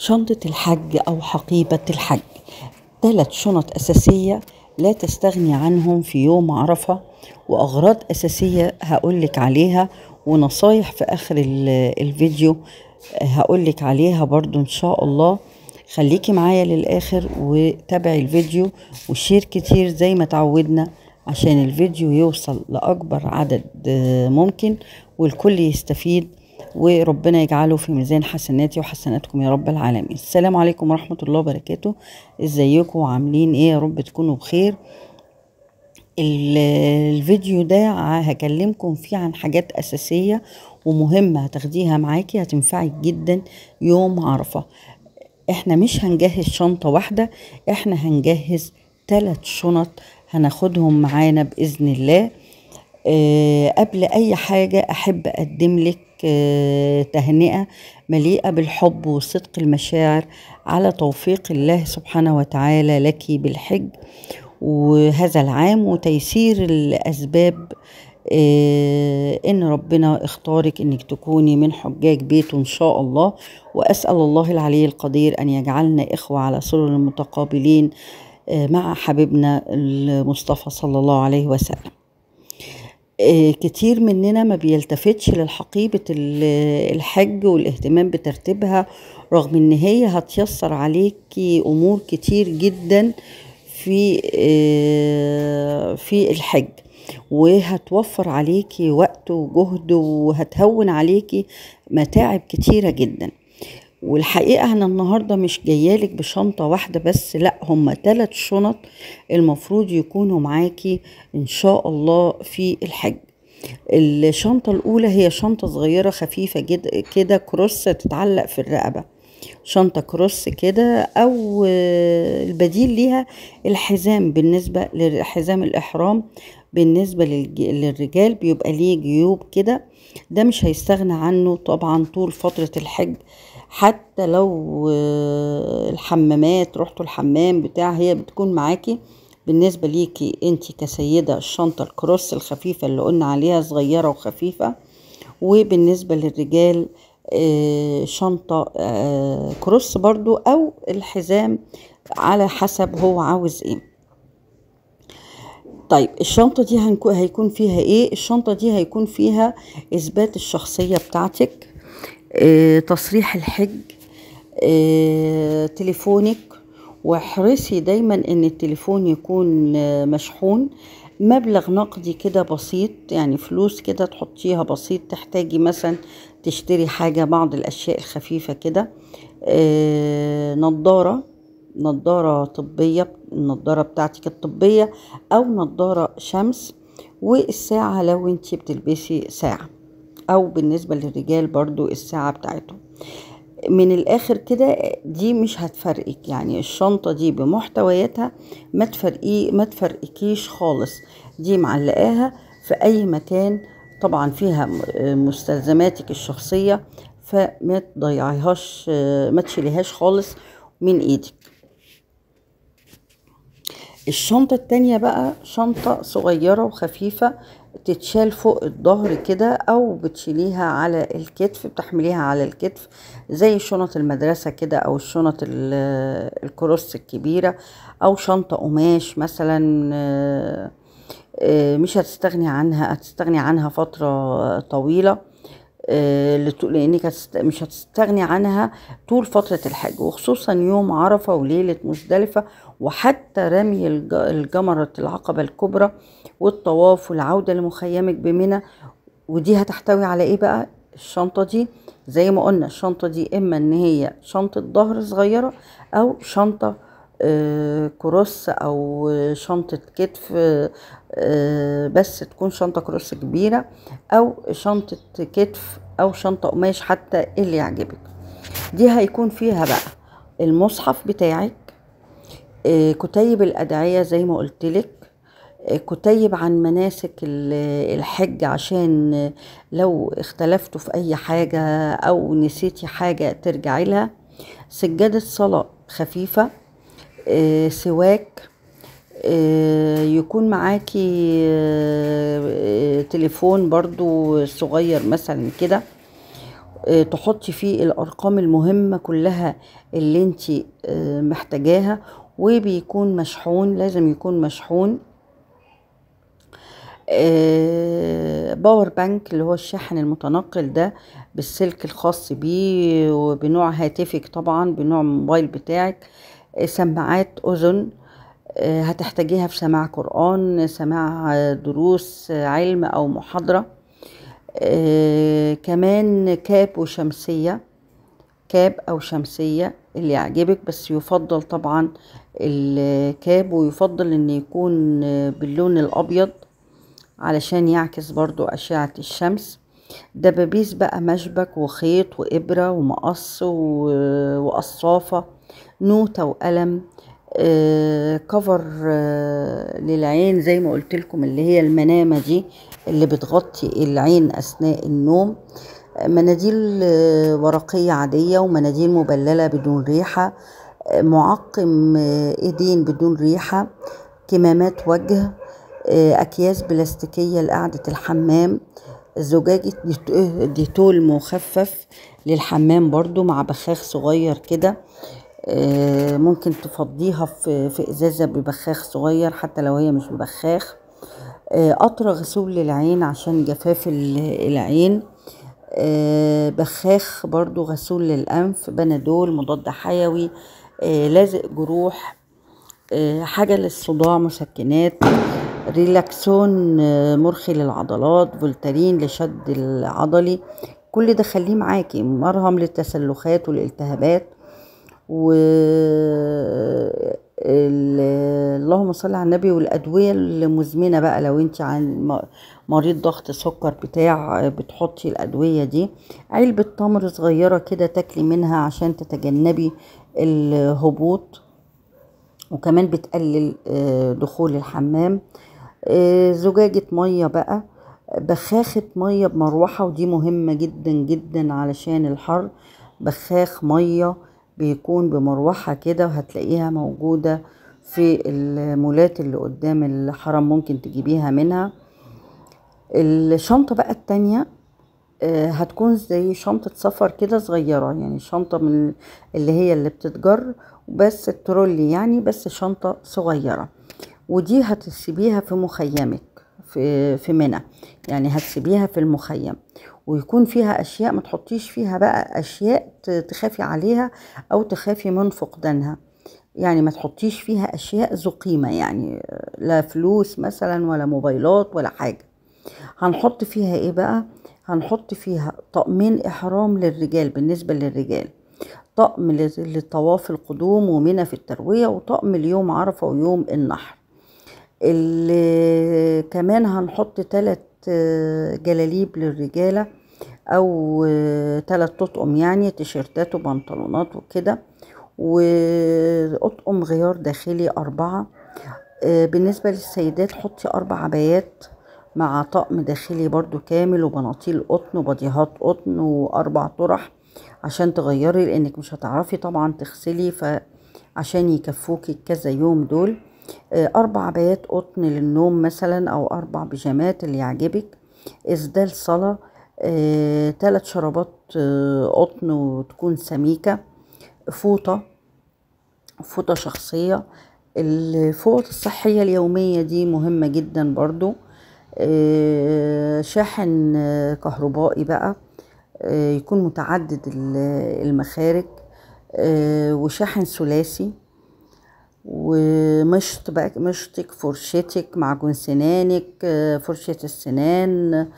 شنطة الحج أو حقيبة الحج ثلاث شنط أساسية لا تستغني عنهم في يوم عرفة وأغراض أساسية هقولك عليها ونصايح في آخر الفيديو هقولك عليها برضو إن شاء الله خليكي معايا للآخر وتابعي الفيديو وشير كتير زي ما تعودنا عشان الفيديو يوصل لأكبر عدد ممكن والكل يستفيد وربنا يجعله في ميزان حسناتي وحسناتكم يا رب العالمين السلام عليكم ورحمة الله وبركاته ازيكم عاملين ايه يا رب تكونوا بخير الفيديو ده هكلمكم فيه عن حاجات أساسية ومهمة هتاخديها معاكي هتنفعك جدا يوم عرفة احنا مش هنجهز شنطة واحدة احنا هنجهز ثلاث شنط هناخدهم معانا بإذن الله آه، قبل أي حاجة أحب أقدم لك آه، تهنئة مليئة بالحب وصدق المشاعر على توفيق الله سبحانه وتعالى لك بالحج وهذا العام وتيسير الأسباب آه، ان ربنا اختارك انك تكوني من حجاج بيته ان شاء الله واسال الله العلي القدير ان يجعلنا اخوه على سرر متقابلين مع حبيبنا المصطفى صلى الله عليه وسلم آه، كتير مننا ما بيلتفتش للحقيبة الحج والاهتمام بترتيبها رغم ان هي هتيسر عليكي امور كتير جدا في آه، في الحج وهتوفر عليكي وقت وجهد وهتهون عليكي متاعب كتيرة جدا والحقيقة أنا النهاردة مش جايالك بشنطة واحدة بس لأ هما تلات شنط المفروض يكونوا معاكي إن شاء الله في الحج الشنطة الأولى هي شنطة صغيرة خفيفة جدا كده كروس تتعلق في الرقبة شنطة كروس كده أو البديل ليها الحزام بالنسبة لحزام الإحرام بالنسبة للرجال بيبقى ليه جيوب كده ده مش هيستغنى عنه طبعا طول فترة الحج حتى لو آه، الحمامات رحتوا الحمام بتاع هي بتكون معاكي بالنسبة ليكي انت كسيدة الشنطة الكروس الخفيفة اللي قلنا عليها صغيرة وخفيفة وبالنسبة للرجال آه، شنطة آه، كروس برضو او الحزام على حسب هو عاوز ايه طيب الشنطة دي هيكون فيها ايه الشنطة دي هيكون فيها اثبات الشخصية بتاعتك آه، تصريح الحج آه، تليفونك واحرصي دايما ان التليفون يكون آه، مشحون مبلغ نقدي كده بسيط يعني فلوس كده تحطيها بسيط تحتاجي مثلا تشتري حاجة بعض الأشياء الخفيفة كده نضارة نضارة طبية النضارة بتاعتك الطبية أو نضارة شمس والساعة لو انتي بتلبسي ساعة او بالنسبه للرجال برضو الساعه بتاعتهم من الاخر كده دي مش هتفرقك يعني الشنطة دي بمحتوياتها ما تفرقي ما تفرقكيش خالص دي معلقاها في اي مكان طبعا فيها مستلزماتك الشخصية فما تضيعيهاش ما تشيليهاش خالص من ايدك الشنطة التانية بقى شنطة صغيرة وخفيفة تتشال فوق الظهر كده او بتشيليها على الكتف بتحمليها على الكتف زي شنط المدرسة كده او الشنط الكروس الكبيرة او شنطة قماش مثلا آه، آه، مش هتستغني عنها هتستغني عنها فترة طويلة آه، لانك مش هتستغني عنها طول فتره الحج وخصوصا يوم عرفه وليله مزدلفه وحتى رمي الجمره العقبه الكبرى والطواف والعوده لمخيمك بمنى ودي هتحتوي على ايه بقى الشنطه دي زي ما قلنا الشنطه دي اما ان هي شنطه ظهر صغيره او شنطه كروس او شنطه كتف آه، بس تكون شنطه كروس كبيره او شنطه كتف او شنطه قماش حتى اللي يعجبك دي هيكون فيها بقى المصحف بتاعك آه، كتيب الادعيه زي ما قلتلك آه، كتيب عن مناسك الحج عشان لو اختلفتوا في اي حاجه او نسيتي حاجه ترجعي لها سجاده صلاه خفيفه آه، سواك آه، يكون معاكي آه، تليفون برضو صغير مثلا كده تحطي فيه الارقام المهمه كلها اللي انت محتاجاها وبيكون مشحون لازم يكون مشحون باور بانك اللي هو الشاحن المتنقل ده بالسلك الخاص بيه وبنوع هاتفك طبعا بنوع الموبايل بتاعك سماعات أذن آه، هتحتاجيها في سماع قرآن سماع دروس علم أو محاضرة آه، كمان كاب وشمسية كاب أو شمسية اللي يعجبك بس يفضل طبعا الكاب ويفضل ان يكون باللون الابيض علشان يعكس برضو اشعة الشمس دبابيس بقى مشبك وخيط وابرة ومقص وقصافة نوتة وقلم كفر آه، آه، للعين زي ما قلت لكم اللي هي المنامة دي اللي بتغطي العين أثناء النوم مناديل آه، ورقية عادية ومناديل مبللة بدون ريحة معقم ايدين بدون ريحة كمامات وجه اكياس بلاستيكية لقعدة الحمام زجاجة ديتول مخفف للحمام برضو مع بخاخ صغير كده آه، ممكن تفضيها في, في ازازه ببخاخ صغير حتى لو هي مش ببخاخ قطرة آه، غسول للعين عشان جفاف العين آه، بخاخ برضو غسول للأنف بنادول مضاد حيوي لازق جروح حاجة للصداع مسكنات ريلاكسون مرخي للعضلات فولترين لشد العضلي كل ده خليه معاكي مرهم للتسلخات والالتهابات و اللهم صل على النبي والادويه المزمنه بقى لو انت عن مريض ضغط سكر بتاع بتحطي الادويه دي علبه تمر صغيره كده تاكلي منها عشان تتجنبي الهبوط وكمان بتقلل آه، دخول الحمام آه، زجاجه ميه بقى بخاخه ميه بمروحه ودي مهمه جدا جدا علشان الحر بخاخ ميه بيكون بمروحة كده وهتلاقيها موجودة في المولات اللي قدام الحرم ممكن تجيبيها منها الشنطة بقى التانية آه، هتكون زي شنطة سفر كده صغيرة يعني شنطة من اللي هي اللي بتتجر بس الترولي يعني بس شنطة صغيرة ودي هتسيبيها في مخيمك في في منى يعني هتسيبيها في المخيم ويكون فيها اشياء ما تحطيش فيها بقى اشياء تخافي عليها او تخافي من فقدانها يعني ما تحطيش فيها اشياء ذو قيمه يعني لا فلوس مثلا ولا موبايلات ولا حاجه هنحط فيها ايه بقى هنحط فيها طقمين احرام للرجال بالنسبه للرجال طقم للطواف القدوم ومنى في الترويه وطقم ليوم عرفه ويوم النحر اللي كمان هنحط ثلاث آه، جلاليب للرجاله او ثلاث تطقم يعني تيشيرتات وبنطلونات وكده واطقم غيار داخلي اربعة آه، بالنسبة للسيدات حطي اربع عبايات مع طقم داخلي برضو كامل وبناطيل قطن وبديهات قطن واربع طرح عشان تغيري لانك مش هتعرفي طبعا تغسلي فعشان يكفوكي كذا يوم دول آه، اربع عبايات قطن للنوم مثلا او اربع بيجامات اللي يعجبك اسدال صلاه ثلاث آه، شرابات آه، قطن وتكون سميكة فوطة فوطة شخصية الفوط الصحية اليومية دي مهمة جدا برضو آه، شاحن كهربائي بقى يكون متعدد المخارج وشاحن ثلاثي ومشط بقى مشطك فرشتك معجون سنانك فرشة السنان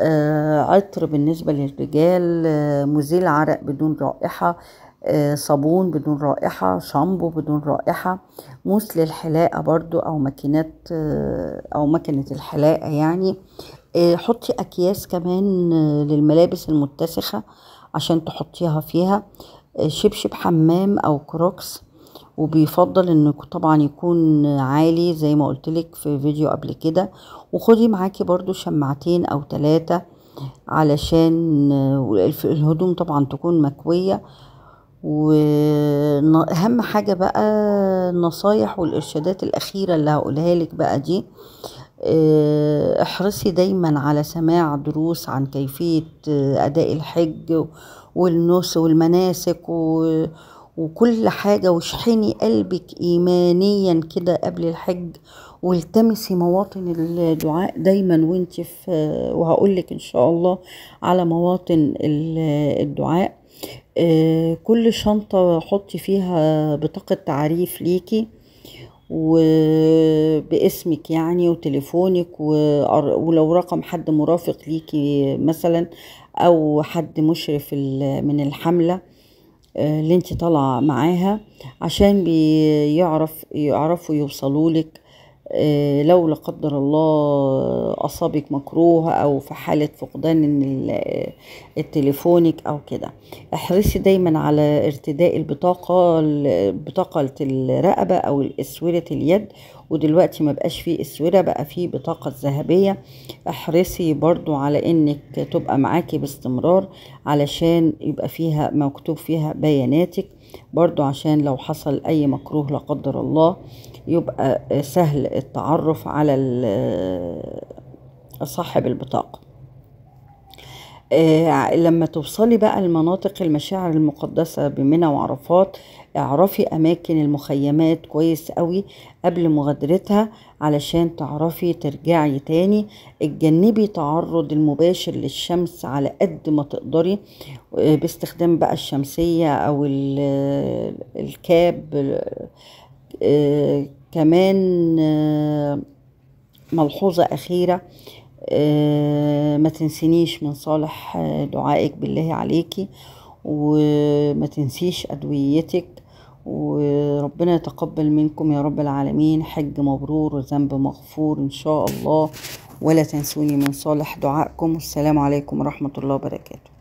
آه، عطر بالنسبة للرجال آه، مزيل عرق بدون رائحة آه، صابون بدون رائحة شامبو بدون رائحة موس للحلاقة برضو أو ماكينات أو ماكينة الحلاقة يعني حطي أكياس كمان للملابس المتسخة عشان تحطيها فيها شبشب حمام أو كروكس وبيفضل انك طبعا يكون عالي زي ما قلتلك في فيديو قبل كده وخدي معاكي برضو شماعتين او ثلاثة علشان الهدوم طبعا تكون مكوية واهم حاجة بقى النصايح والارشادات الاخيرة اللي هقولها لك بقى دي آه، احرصي دايما على سماع دروس عن كيفية آه، اداء الحج والنص والمناسك و وكل حاجة واشحني قلبك إيمانيا كده قبل الحج والتمسي مواطن الدعاء دايما وانت في وهقولك ان شاء الله على مواطن الدعاء آه، كل شنطة حطي فيها بطاقة تعريف ليكي وباسمك يعني وتليفونك ولو رقم حد مرافق ليكي مثلا او حد مشرف من الحمله اللي انت طالعه معاها عشان بيعرف يعرفوا يوصلوا لك آه، لو لا قدر الله اصابك مكروه او في حاله فقدان التليفونك آه، او كده احرصي دايما على ارتداء البطاقه بطاقه الرقبه او اسوره اليد ودلوقتي ما بقاش فيه اسوره بقى فيه بطاقه ذهبيه احرصي برضو على انك تبقى معاكي باستمرار علشان يبقى فيها مكتوب فيها بياناتك برضو عشان لو حصل اي مكروه لا قدر الله يبقى سهل التعرف على صاحب البطاقة آه، لما توصلي بقى المناطق المشاعر المقدسة بمنى وعرفات اعرفي أماكن المخيمات كويس قوي قبل مغادرتها علشان تعرفي ترجعي تاني اتجنبي تعرض المباشر للشمس على قد ما تقدري آه، باستخدام بقى الشمسية أو الكاب آه، كمان آه، ملحوظة أخيرة آه، ما تنسينيش من صالح آه، دعائك بالله عليكي وما تنسيش أدويتك وربنا يتقبل منكم يا رب العالمين حج مبرور وذنب مغفور إن شاء الله ولا تنسوني من صالح دعائكم والسلام عليكم ورحمة الله وبركاته